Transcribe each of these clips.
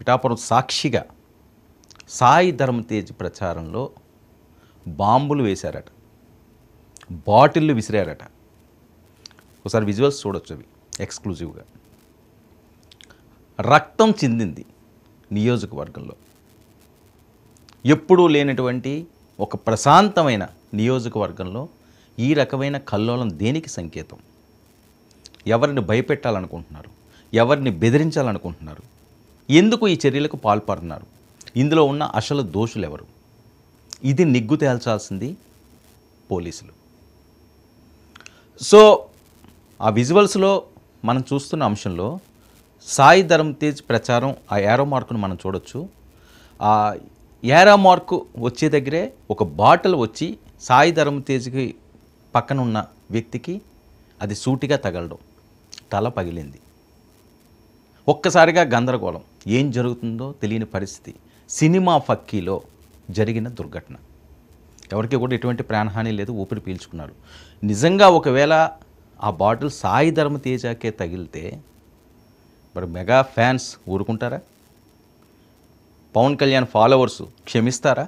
పిఠాపురం సాక్షిగా సాయి ధర్మ తేజ్ ప్రచారంలో బాంబులు వేశారట బాటిళ్ళు విసిరారట ఒకసారి విజువల్స్ చూడొచ్చు అవి ఎక్స్క్లూజివ్గా రక్తం చెందింది నియోజకవర్గంలో ఎప్పుడూ లేనటువంటి ఒక ప్రశాంతమైన నియోజకవర్గంలో ఈ రకమైన కల్లోలం దేనికి సంకేతం ఎవరిని భయపెట్టాలనుకుంటున్నారు ఎవరిని బెదిరించాలనుకుంటున్నారు ఎందుకు ఈ చర్యలకు పాల్పడుతున్నారు ఇందులో ఉన్న అసలు దోషులు ఎవరు ఇది నిగ్గు తేల్చాల్సింది పోలీసులు సో ఆ విజువల్స్లో మనం చూస్తున్న అంశంలో సాయి ధరమ్ తేజ్ ప్రచారం ఆ యారో మార్కును మనం చూడొచ్చు ఆ యారో మార్కు వచ్చే దగ్గరే ఒక బాటిల్ వచ్చి సాయి ధరమ్ తేజ్కి పక్కన ఉన్న వ్యక్తికి అది సూటిగా తగలడం తల పగిలింది ఒక్కసారిగా గందరగోళం ఏం జరుగుతుందో తెలియని పరిస్థితి సినిమా ఫక్కీలో జరిగిన దుర్ఘటన ఎవరికి కూడా ఎటువంటి ప్రాణహాని లేదు ఊపిరి పీల్చుకున్నారు నిజంగా ఒకవేళ ఆ బాటిల్ సాయి ధర్మ తేజాకే తగిలితే మరి మెగా ఫ్యాన్స్ ఊరుకుంటారా పవన్ కళ్యాణ్ ఫాలోవర్స్ క్షమిస్తారా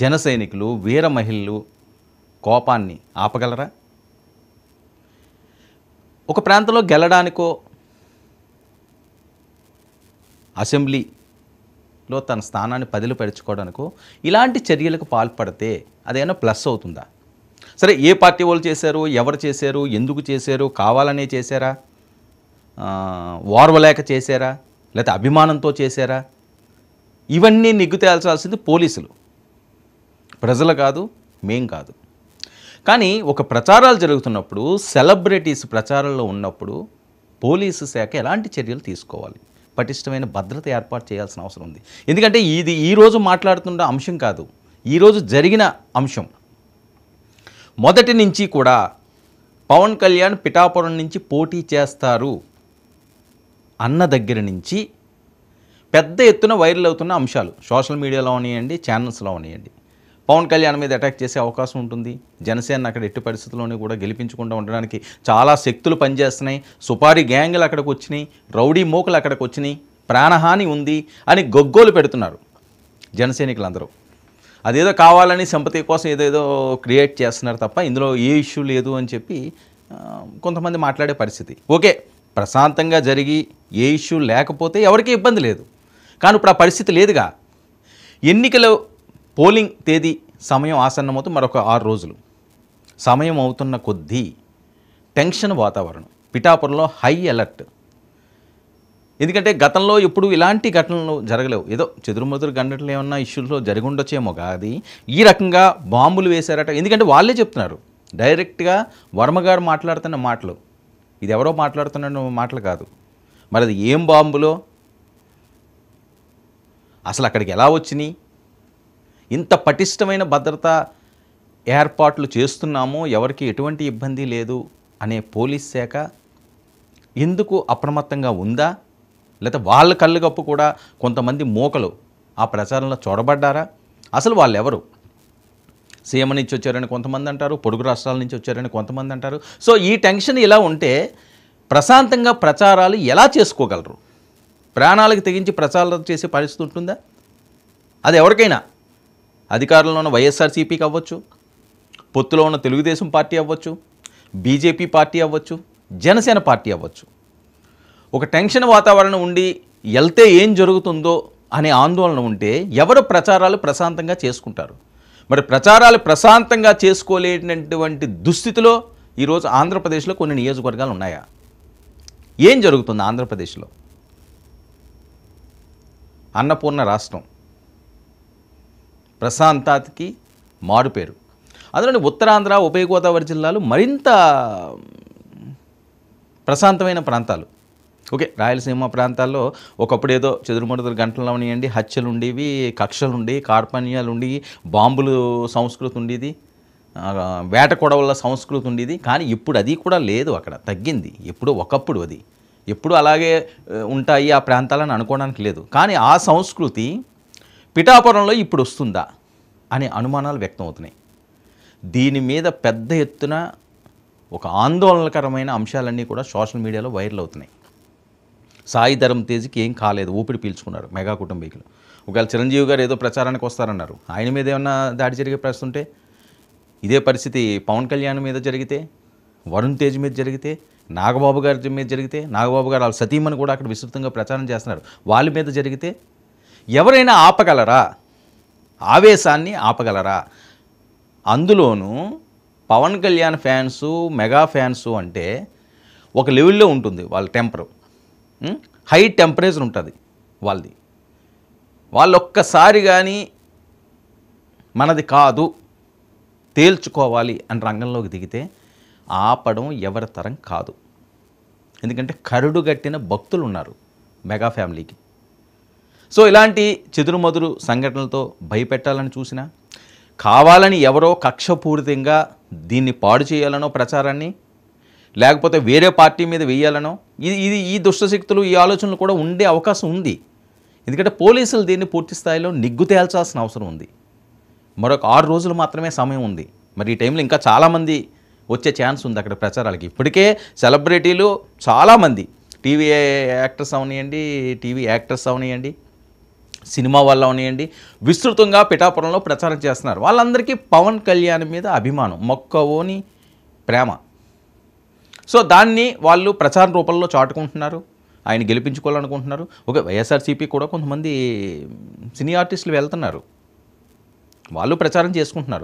జన సైనికులు వీర మహిళలు కోపాన్ని ఆపగలరా ఒక ప్రాంతంలో గెలడానికో అసెంబ్లీలో తన స్థానాన్ని పదిలిపరచుకోవడానికి ఇలాంటి చర్యలకు పాల్పడితే అదేమైనా ప్లస్ అవుతుందా సరే ఏ పార్టీ వాళ్ళు చేశారు ఎవరు చేశారు ఎందుకు చేశారు కావాలనే చేశారా ఓర్వలేక చేశారా లేకపోతే అభిమానంతో చేశారా ఇవన్నీ నిగ్గు తేల్చాల్సింది పోలీసులు ప్రజలు కాదు మేం కాదు కానీ ఒక ప్రచారాలు జరుగుతున్నప్పుడు సెలబ్రిటీస్ ప్రచారంలో ఉన్నప్పుడు పోలీసు శాఖ ఎలాంటి చర్యలు తీసుకోవాలి పటిష్టమైన భద్రత ఏర్పాటు చేయాల్సిన అవసరం ఉంది ఎందుకంటే ఇది ఈరోజు మాట్లాడుతున్న అంశం కాదు ఈరోజు జరిగిన అంశం మొదటి నుంచి కూడా పవన్ కళ్యాణ్ పిఠాపురం నుంచి పోటీ చేస్తారు అన్న దగ్గర నుంచి పెద్ద ఎత్తున వైరల్ అవుతున్న అంశాలు సోషల్ మీడియాలో ఉన్నాయండి ఛానల్స్లో ఉన్నాయండి పవన్ కళ్యాణ్ మీద అటాక్ చేసే అవకాశం ఉంటుంది జనసేన అక్కడ ఎట్టి పరిస్థితుల్లోనే కూడా గెలిపించకుండా ఉండడానికి చాలా శక్తులు పనిచేస్తున్నాయి సుపారీ గ్యాంగులు అక్కడికి వచ్చినాయి రౌడీ మోకులు అక్కడికి వచ్చినాయి ప్రాణహాని ఉంది అని గొగ్గోలు పెడుతున్నారు జనసైనికులందరూ అదేదో కావాలని సంపతి కోసం ఏదేదో క్రియేట్ చేస్తున్నారు తప్ప ఇందులో ఏ ఇష్యూ లేదు అని చెప్పి కొంతమంది మాట్లాడే పరిస్థితి ఓకే ప్రశాంతంగా జరిగి ఏ ఇష్యూ లేకపోతే ఎవరికీ ఇబ్బంది లేదు కానీ ఇప్పుడు ఆ పరిస్థితి లేదుగా ఎన్నికలు పోలింగ్ తేదీ సమయం ఆసన్నమవుతూ మరొక ఆరు రోజులు సమయం అవుతున్న కొద్దీ టెన్షన్ వాతావరణం పిఠాపురంలో హై అలర్ట్ ఎందుకంటే గతంలో ఎప్పుడు ఇలాంటి ఘటనలు జరగలేవు ఏదో చెదురుమదురు గండట్లు ఏమన్నా ఇష్యూలో జరిగి ఉండొచ్చేమో కాదు ఈ రకంగా బాంబులు వేశారట ఎందుకంటే వాళ్ళే చెప్తున్నారు డైరెక్ట్గా వర్మగారు మాట్లాడుతున్న మాటలు ఇది ఎవరో మాట్లాడుతున్న మాటలు కాదు మరి అది ఏం బాంబులో అసలు అక్కడికి ఎలా వచ్చినాయి ఇంత పటిష్టమైన భద్రత ఏర్పాట్లు చేస్తున్నాము ఎవరికి ఎటువంటి ఇబ్బంది లేదు అనే పోలీస్ శాఖ ఎందుకు అప్రమత్తంగా ఉందా లేదా వాళ్ళ కళ్ళుగప్పు కూడా కొంతమంది మోకలు ఆ ప్రచారంలో చూడబడ్డారా అసలు వాళ్ళు ఎవరు సీఎం నుంచి వచ్చారని కొంతమంది అంటారు పొరుగు రాష్ట్రాల నుంచి వచ్చారని కొంతమంది అంటారు సో ఈ టెన్షన్ ఇలా ఉంటే ప్రశాంతంగా ప్రచారాలు ఎలా చేసుకోగలరు ప్రాణాలకు తెగించి ప్రచారాలు చేసే పరిస్థితి ఉంటుందా అది ఎవరికైనా అధికారంలో ఉన్న వైఎస్ఆర్సీపీకి అవ్వచ్చు పొత్తులో ఉన్న తెలుగుదేశం పార్టీ అవ్వచ్చు బీజేపీ పార్టీ అవ్వచ్చు జనసేన పార్టీ అవ్వచ్చు ఒక టెన్షన్ వాతావరణం ఉండి వెళ్తే ఏం జరుగుతుందో అనే ఆందోళన ఉంటే ఎవరు ప్రచారాలు ప్రశాంతంగా చేసుకుంటారు మరి ప్రచారాలు ప్రశాంతంగా చేసుకోలేనటువంటి దుస్థితిలో ఈరోజు ఆంధ్రప్రదేశ్లో కొన్ని నియోజకవర్గాలు ఉన్నాయా ఏం జరుగుతుంది ఆంధ్రప్రదేశ్లో అన్నపూర్ణ రాష్ట్రం ప్రశాంతాత్కి మారుపేరు అందులోని ఉత్తరాంధ్ర ఉభయ గోదావరి జిల్లాలు మరింత ప్రశాంతమైన ప్రాంతాలు ఓకే రాయలసీమ ప్రాంతాల్లో ఒకప్పుడు ఏదో చెదురుమడుగులు గంటలు ఉన్నాయండి హత్యలు ఉండేవి కక్షలు ఉండి కార్పణ్యాలు ఉండి బాంబులు సంస్కృతి ఉండేది వేట కొడవల సంస్కృతి ఉండేది కానీ ఇప్పుడు అది కూడా లేదు అక్కడ తగ్గింది ఎప్పుడో ఒకప్పుడు అది ఎప్పుడు అలాగే ఉంటాయి ఆ ప్రాంతాలను అనుకోవడానికి లేదు కానీ ఆ సంస్కృతి పిఠాపురంలో ఇప్పుడు వస్తుందా అనే అనుమానాలు వ్యక్తం అవుతున్నాయి దీని మీద పెద్ద ఎత్తున ఒక ఆందోళనకరమైన అంశాలన్నీ కూడా సోషల్ మీడియాలో వైరల్ అవుతున్నాయి సాయి ధరం తేజీకి ఏం కాలేదు ఊపిరి పీల్చుకున్నారు మెగా కుటుంబీకులు ఒకవేళ చిరంజీవి గారు ఏదో ప్రచారానికి వస్తారన్నారు ఆయన మీద ఏమన్నా దాడి జరిగే ఉంటే ఇదే పరిస్థితి పవన్ కళ్యాణ్ మీద జరిగితే వరుణ్ తేజ్ మీద జరిగితే నాగబాబు గారి మీద జరిగితే నాగబాబు గారు వాళ్ళ సతీమని కూడా అక్కడ విస్తృతంగా ప్రచారం చేస్తున్నారు వాళ్ళ మీద జరిగితే ఎవరైనా ఆపగలరా ఆవేశాన్ని ఆపగలరా అందులోనూ Pawan Kalyan fans mega fans అంటే ఒక లెవెల్లో ఉంటుంది వాళ్ళ టెంపర్ హై టెంపరేచర్ ఉంటుంది వాళ్ళది వాళ్ళు ఒక్కసారి కానీ మనది కాదు తేల్చుకోవాలి అని రంగంలోకి దిగితే ఆపడం ఎవరి తరం కాదు ఎందుకంటే కరుడుగట్టిన భక్తులు ఉన్నారు మెగా ఫ్యామిలీకి సో ఇలాంటి చెదురుమదురు సంఘటనలతో భయపెట్టాలని చూసినా కావాలని ఎవరో కక్షపూరితంగా దీన్ని పాడు చేయాలనో ప్రచారాన్ని లేకపోతే వేరే పార్టీ మీద వేయాలనో ఇది ఇది ఈ దుష్టశక్తులు ఈ ఆలోచనలు కూడా ఉండే అవకాశం ఉంది ఎందుకంటే పోలీసులు దీన్ని పూర్తి స్థాయిలో నిగ్గు తేల్చాల్సిన అవసరం ఉంది మరొక ఆరు రోజులు మాత్రమే సమయం ఉంది మరి ఈ టైంలో ఇంకా చాలామంది వచ్చే ఛాన్స్ ఉంది అక్కడ ప్రచారాలకి ఇప్పటికే సెలబ్రిటీలు చాలామంది టీవీ యాక్టర్స్ అవనియండి టీవీ యాక్టర్స్ అవనియండి సినిమా వల్ల ఉన్నాయండి విస్తృతంగా పిఠాపురంలో ప్రచారం చేస్తున్నారు వాళ్ళందరికీ పవన్ కళ్యాణ్ మీద అభిమానం మొక్కవోని ప్రేమ సో దాన్ని వాళ్ళు ప్రచార రూపంలో చాటుకుంటున్నారు ఆయన గెలిపించుకోవాలనుకుంటున్నారు ఒక వైఎస్ఆర్సీపీ కూడా కొంతమంది సినీ ఆర్టిస్టులు వెళ్తున్నారు వాళ్ళు ప్రచారం చేసుకుంటున్నారు